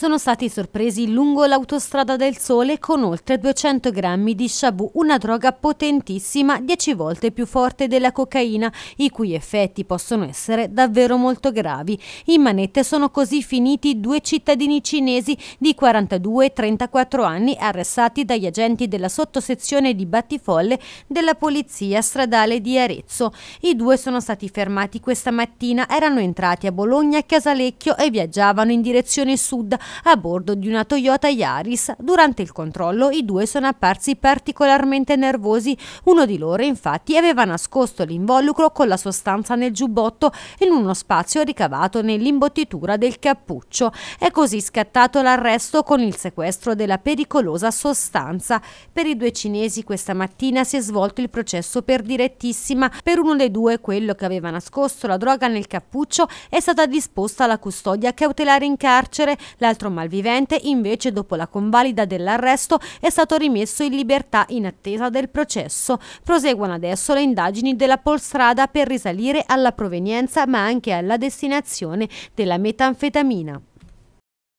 sono stati sorpresi lungo l'autostrada del Sole con oltre 200 grammi di shabu, una droga potentissima 10 volte più forte della cocaina, i cui effetti possono essere davvero molto gravi. In manette sono così finiti due cittadini cinesi di 42 e 34 anni arrestati dagli agenti della sottosezione di Battifolle della Polizia Stradale di Arezzo. I due sono stati fermati questa mattina, erano entrati a Bologna, Casalecchio e viaggiavano in direzione sud a bordo di una Toyota Yaris. Durante il controllo i due sono apparsi particolarmente nervosi. Uno di loro infatti aveva nascosto l'involucro con la sostanza nel giubbotto in uno spazio ricavato nell'imbottitura del cappuccio. È così scattato l'arresto con il sequestro della pericolosa sostanza. Per i due cinesi questa mattina si è svolto il processo per direttissima. Per uno dei due quello che aveva nascosto la droga nel cappuccio è stata disposta alla custodia cautelare in carcere. La altro malvivente invece dopo la convalida dell'arresto è stato rimesso in libertà in attesa del processo. Proseguono adesso le indagini della polstrada per risalire alla provenienza ma anche alla destinazione della metanfetamina.